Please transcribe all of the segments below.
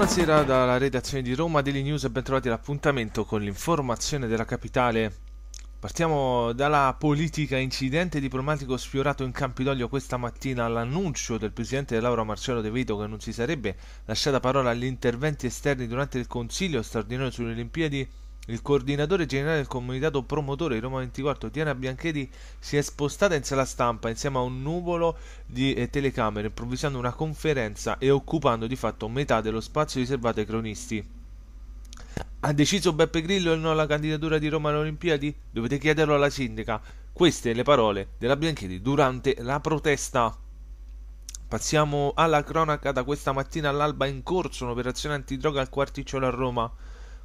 Buonasera dalla redazione di Roma Daily News e bentrovati all'appuntamento con l'informazione della capitale. Partiamo dalla politica incidente diplomatico sfiorato in Campidoglio questa mattina all'annuncio del presidente Laura Marcello De Vito che non si sarebbe lasciata parola agli interventi esterni durante il consiglio straordinario sulle Olimpiadi il coordinatore generale del comunicato promotore di Roma 24, Tiana Bianchetti, si è spostata in sala stampa insieme a un nuvolo di eh, telecamere, improvvisando una conferenza e occupando di fatto metà dello spazio riservato ai cronisti. Ha deciso Beppe Grillo il no alla candidatura di Roma alle Olimpiadi? Dovete chiederlo alla sindaca. Queste le parole della Bianchetti durante la protesta. Passiamo alla cronaca da questa mattina all'alba in corso un'operazione antidroga al quarticciolo a Roma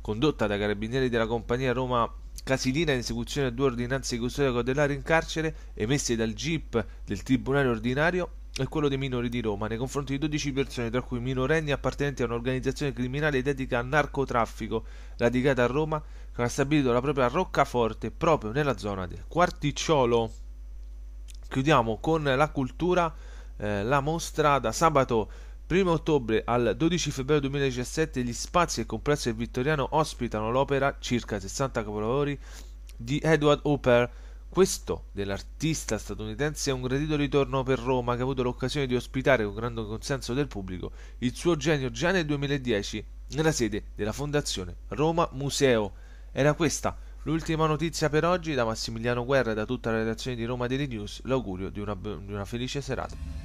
condotta dai carabinieri della compagnia Roma Casilina in esecuzione a due ordinanze di custodia cautelare in carcere emesse dal GIP del Tribunale Ordinario e quello dei minori di Roma nei confronti di 12 persone, tra cui minorenni appartenenti a un'organizzazione criminale dedica al narcotraffico, radicata a Roma, che ha stabilito la propria roccaforte proprio nella zona del Quarticciolo. Chiudiamo con la cultura, eh, la mostra da sabato 1 ottobre al 12 febbraio 2017 gli spazi e complesso del Vittoriano ospitano l'opera circa 60 capolavori di Edward Hopper. Questo dell'artista statunitense è un gradito ritorno per Roma che ha avuto l'occasione di ospitare con grande consenso del pubblico il suo genio già nel 2010 nella sede della Fondazione Roma Museo. Era questa l'ultima notizia per oggi da Massimiliano Guerra e da tutta la redazione di Roma Daily News. L'augurio di una, di una felice serata.